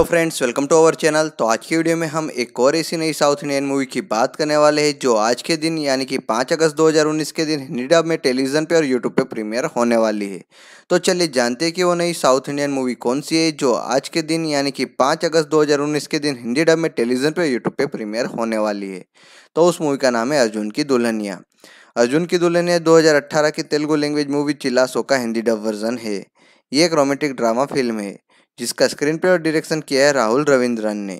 hello friends welcome to our channel तो आज की वीडियो में हम एक और ऐसी नई साउथ इंडियन मूवी की बात करने वाले हैं जो आज के दिन यानी कि 5 अगस्त 2019 के दिन हिंडा में टेलीविजन पे और यूट्यूब पे प्रीमियर होने वाली है तो चलिए जानते हैं कि वो नई साउथ इंडियन मूवी कौन सी है जो आज के दिन यानी कि पाँच अगस्त दो के दिन हिंदी डब में टेलीविजन पर यूट्यूब पर प्रीमियर होने वाली है तो उस मूवी का नाम है अर्जुन की दुल्हनिया अर्जुन की दुल्हनिया दो की तेलुगु लैंग्वेज मूवी चिलासो का हिंदी डब वर्जन है ये एक रोमांटिक ड्रामा फिल्म है जिसका स्क्रीन प्ले और डायरेक्शन किया है राहुल रविंद्रन ने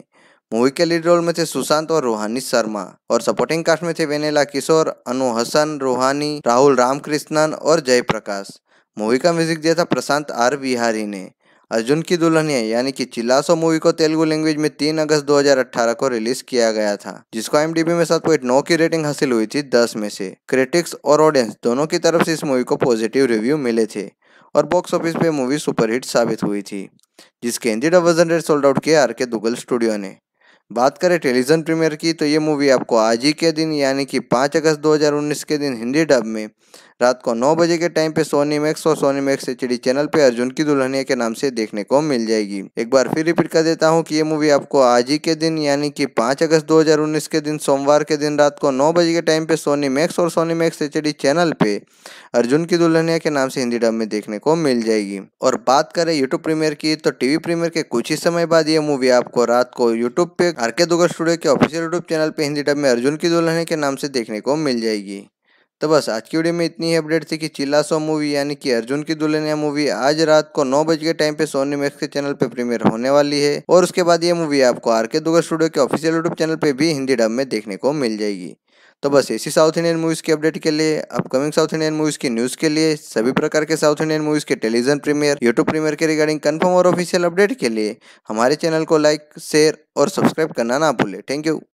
मूवी के लीड रोल में थे सुशांत और रोहानी शर्मा और सपोर्टिंग कास्ट में थे वेनेला किशोर अनु हसन रोहानी राहुल रामकृष्णन और जयप्रकाश मूवी का म्यूजिक दिया था प्रशांत आर बिहारी ने अर्जुन की दुल्हनिया यानी कि चिल्लासो मूवी को तेलुगु लैंग्वेज में 3 अगस्त 2018 को रिलीज किया गया था जिसको एम में सात पॉइंट नौ की रेटिंग हासिल हुई थी 10 में से क्रिटिक्स और ऑडियंस दोनों की तरफ से इस मूवी को पॉजिटिव रिव्यू मिले थे और बॉक्स ऑफिस पे मूवी सुपरहिट साबित हुई थी जिसके इंदिरा वजन रेट सोल्ड आउट किया आर के दुगल स्टूडियो ने बात करें टेलीविज़न प्रीमियर की तो ये मूवी आपको आज ही के दिन यानी कि 5 अगस्त 2019 के दिन हिंदी डब में रात को 9 बजे के टाइम पे सोनी मैक्स और सोनी मैक्स एच चैनल पे अर्जुन की दुल्हनिया के नाम से देखने को मिल जाएगी एक बार फिर रिपीट कर देता हूँ कि ये मूवी आपको आज ही के दिन यानी कि 5 अगस्त 2019 के दिन सोमवार के दिन रात को नौ बजे के टाइम पे सोनी मैक्स और सोनी मैक्स एच चैनल पे अर्जुन की दुल्हनिया के नाम से हिंदी डब में देखने को मिल जाएगी और बात करें यूट्यूब प्रीमियर की तो टीवी प्रीमियर के कुछ ही समय बाद ये मूवी आपको रात को यूट्यूब पे आर के दुगर स्टूडियो के ऑफिशियल यूट्यूब चैनल पे हिंदी टब में अर्जुन की दुल्हन के नाम से देखने को मिल जाएगी तो बस आज की वीडियो में इतनी ही अपडेट थी कि चिल्ला सो मूवी यानी कि अर्जुन की दुल्हनिया मूवी आज रात को नौ बज के टाइम पे सोनी मैक्स के चैनल पे प्रीमियर होने वाली है और उसके बाद ये मूवी आपको आर के दुगर स्टूडियो के ऑफिशियल यूट्यूब चैनल पर भी हिंदी डब में देखने को मिल जाएगी तो बस इसी साउथ इंडियन मूवीज़ की अपडेट के लिए अपकमिंग साउथ इंडियन मूवीज़ की न्यूज़ के लिए सभी प्रकार के साउथ इंडियन मूवीज़ के टेलीविजन प्रीमियर यूट्यूब प्रीमियर के रिगार्डिंग कन्फर्म और ऑफिशियल अपडेट के लिए हमारे चैनल को लाइक शेयर और सब्सक्राइब करना ना भूले थैंक यू